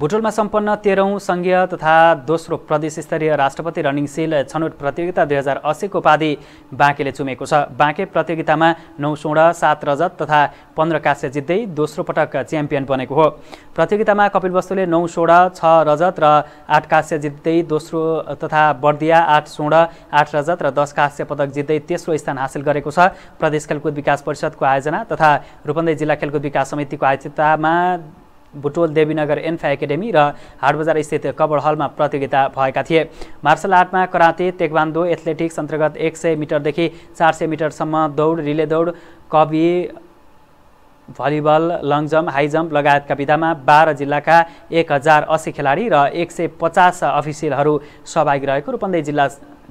भुटोलमा सम्पन्न तेह्रौँ सङ्घीय तथा दोस्रो प्रदेश स्तरीय राष्ट्रपति रनिङ सिल छनौट प्रतियोगिता दुई हजार अस्सीको उपाधि बाँकेले चुमेको छ बाँके प्रतियोगितामा नौ स्वर्ण सात रजत तथा पन्ध्र काँस्य जित्दै दोस्रो पटक च्याम्पियन बनेको हो प्रतियोगितामा कपिल वस्तुले नौ स्वर्ण छ रजत र आठ काँस्य जित्दै दोस्रो तथा बर्दिया आठ स्वर्ण आठ रजत र दस काँस्य पदक जित्दै तेस्रो स्थान हासिल गरेको छ प्रदेश खेलकुद विकास परिषदको आयोजना तथा रूपन्दै जिल्ला खेलकुद विकास समितिको आयोजितामा बुटोल देवीनगर एन्फा एकाडेमी र हाटबजार स्थित कबर हलमा प्रतियोगिता भएका थिए मार्सल आर्टमा कराते तेक्वान्दो एथलेटिक्स अन्तर्गत एक सय मिटरदेखि चार सय मिटरसम्म दौड रिले दौड कवि volleyball long jump high jump लगायतका विधामा बाह्र जिल्लाका एक हजार असी खेलाडी र एक सय पचास अफिसियलहरू सहभागी रहेको रूपन्देही जिल्ला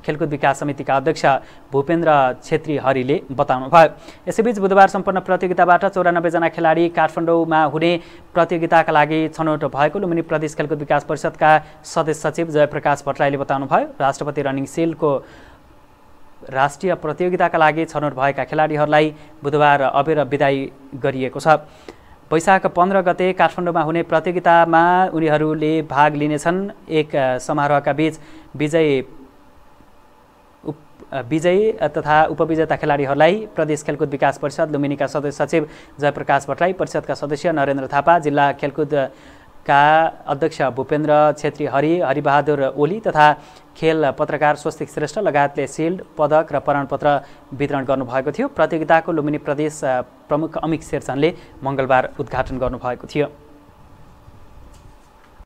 खेलकुद विकास समितिका अध्यक्ष भूपेन्द्र छेत्री हरिले बताउनुभयो यसैबीच बुधबार सम्पन्न प्रतियोगिताबाट चौरानब्बेजना खेलाडी काठमाडौँमा हुने प्रतियोगिताका लागि छनौट भएको लुम्बिनी प्रदेश खेलकुद विकास परिषदका सदस्य सचिव जयप्रकाश भट्टराईले बताउनुभयो राष्ट्रपति रनिङ सेलको राष्ट्रिय प्रतियोगिताका लागि छनौट भएका खेलाडीहरूलाई बुधबार अबेर विदाई गरिएको छ वैशाख पन्ध्र गते काठमाडौँमा हुने प्रतियोगितामा उनीहरूले भाग लिनेछन् एक समारोहका बिच विजय उप विजयी तथा उपविजेता खेलाडीहरूलाई प्रदेश खेलकुद विकास परिषद लुम्बिनीका सदस्य सचिव जयप्रकाश भट्टराई परिषदका सदस्य नरेन्द्र थापा जिल्ला खेलकुद का अध्यक्ष भूपेन्द्र छेत्री हरि हरिबहादुर ओली तथा खेल पत्रकार स्वस्तिक श्रेष्ठ लगायतले सिल्ड पदक र प्रमाणपत्र वितरण गर्नुभएको थियो प्रतियोगिताको लुम्बिनी प्रदेश प्रमुख अमित शेरचनले मङ्गलबार उद्घाटन गर्नुभएको थियो